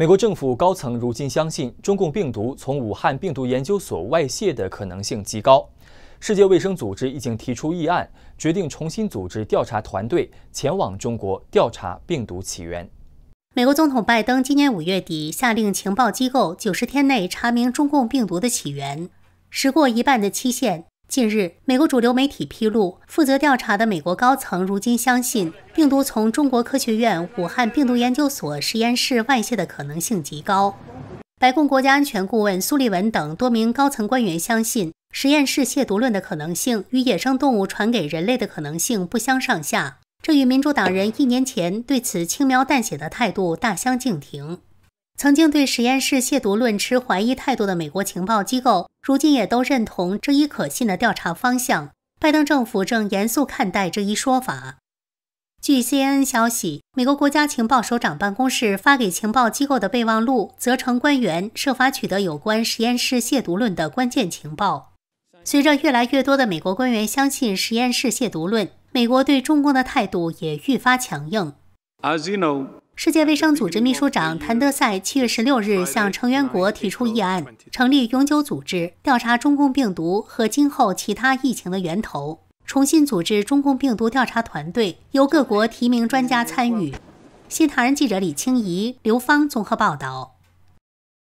美国政府高层如今相信，中共病毒从武汉病毒研究所外泄的可能性极高。世界卫生组织已经提出议案，决定重新组织调查团队前往中国调查病毒起源。美国总统拜登今年五月底下令情报机构九十天内查明中共病毒的起源，时过一半的期限。近日，美国主流媒体披露，负责调查的美国高层如今相信，病毒从中国科学院武汉病毒研究所实验室外泄的可能性极高。白宫国家安全顾问苏利文等多名高层官员相信，实验室亵渎论的可能性与野生动物传给人类的可能性不相上下。这与民主党人一年前对此轻描淡写的态度大相径庭。曾经对实验室亵渎论持怀疑态度的美国情报机构，如今也都认同这一可信的调查方向。拜登政府正严肃看待这一说法。据 CNN 消息，美国国家情报首长办公室发给情报机构的备忘录，则称官员设法取得有关实验室亵渎论的关键情报。随着越来越多的美国官员相信实验室亵渎论，美国对中共的态度也愈发强硬。As you know. 世界卫生组织秘书长谭德赛七月十六日向成员国提出议案，成立永久组织调查中共病毒和今后其他疫情的源头，重新组织中共病毒调查团队，由各国提名专家参与。新唐人记者李清怡、刘芳综合报道。